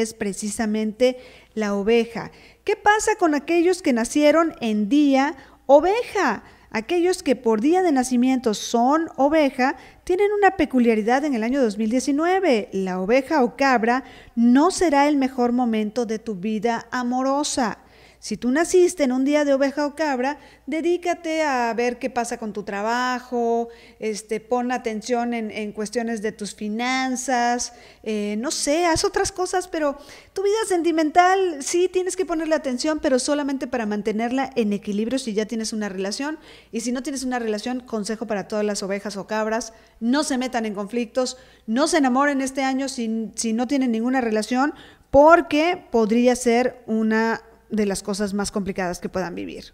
es precisamente la oveja. ¿Qué pasa con aquellos que nacieron en día oveja? Aquellos que por día de nacimiento son oveja tienen una peculiaridad en el año 2019. La oveja o cabra no será el mejor momento de tu vida amorosa. Si tú naciste en un día de oveja o cabra, dedícate a ver qué pasa con tu trabajo, este, pon atención en, cuestiones de tus finanzas, eh, no sé, haz otras cosas, pero tu vida sentimental sí tienes que ponerle atención, pero solamente para mantenerla en equilibrio si ya tienes una relación. Y si no tienes una relación, consejo para todas las ovejas o cabras, no se metan en conflictos, no se enamoren este año si, si no tienen ninguna relación, porque podría ser una de las cosas más complicadas que puedan vivir.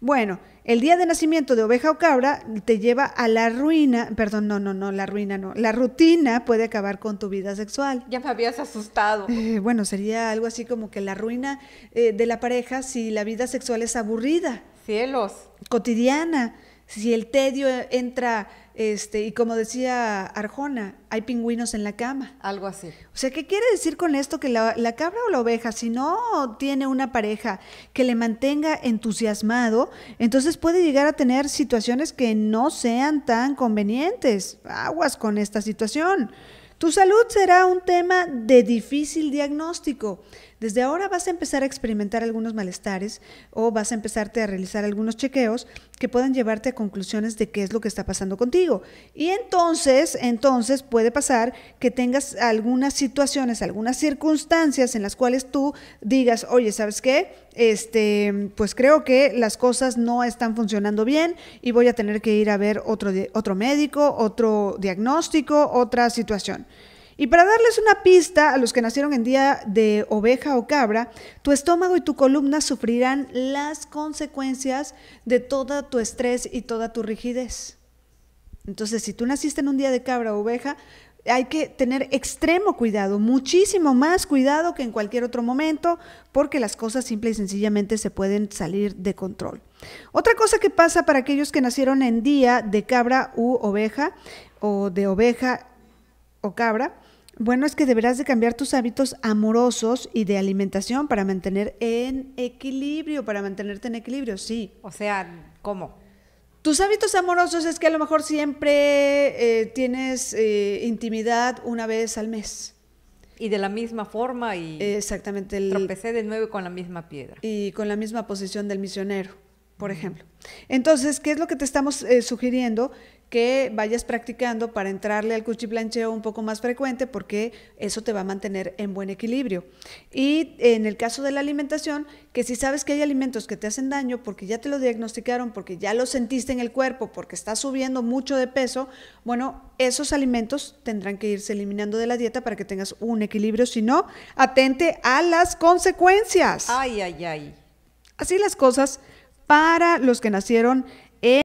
Bueno, el día de nacimiento de oveja o cabra te lleva a la ruina, perdón, no, no, no, la ruina no, la rutina puede acabar con tu vida sexual. Ya me habías asustado. Eh, bueno, sería algo así como que la ruina eh, de la pareja si la vida sexual es aburrida. Cielos. Cotidiana, si el tedio entra este, y como decía Arjona, hay pingüinos en la cama. Algo así. O sea, ¿qué quiere decir con esto? Que la, la, cabra o la oveja, si no tiene una pareja que le mantenga entusiasmado, entonces puede llegar a tener situaciones que no sean tan convenientes. Aguas con esta situación. Tu salud será un tema de difícil diagnóstico desde ahora vas a empezar a experimentar algunos malestares o vas a empezarte a realizar algunos chequeos que puedan llevarte a conclusiones de qué es lo que está pasando contigo. Y entonces, entonces puede pasar que tengas algunas situaciones, algunas circunstancias en las cuales tú digas, oye, ¿sabes qué? Este, pues creo que las cosas no están funcionando bien y voy a tener que ir a ver otro, otro médico, otro diagnóstico, otra situación. Y para darles una pista a los que nacieron en día de oveja o cabra, tu estómago y tu columna sufrirán las consecuencias de todo tu estrés y toda tu rigidez. Entonces, si tú naciste en un día de cabra o oveja, hay que tener extremo cuidado, muchísimo más cuidado que en cualquier otro momento, porque las cosas simples y sencillamente se pueden salir de control. Otra cosa que pasa para aquellos que nacieron en día de cabra u oveja, o de oveja o cabra, bueno, es que deberás de cambiar tus hábitos amorosos y de alimentación para mantener en equilibrio, para mantenerte en equilibrio, sí. O sea, ¿cómo? Tus hábitos amorosos es que a lo mejor siempre eh, tienes eh, intimidad una vez al mes. Y de la misma forma y... Exactamente. El, tropecé de nuevo con la misma piedra. Y con la misma posición del misionero, por ejemplo. Entonces, ¿qué es lo que te estamos eh, sugiriendo? que vayas practicando para entrarle al cuchiplancheo un poco más frecuente porque eso te va a mantener en buen equilibrio. Y en el caso de la alimentación, que si sabes que hay alimentos que te hacen daño porque ya te lo diagnosticaron, porque ya lo sentiste en el cuerpo, porque estás subiendo mucho de peso, bueno, esos alimentos tendrán que irse eliminando de la dieta para que tengas un equilibrio, si no, atente a las consecuencias. Ay, ay, ay. Así las cosas para los que nacieron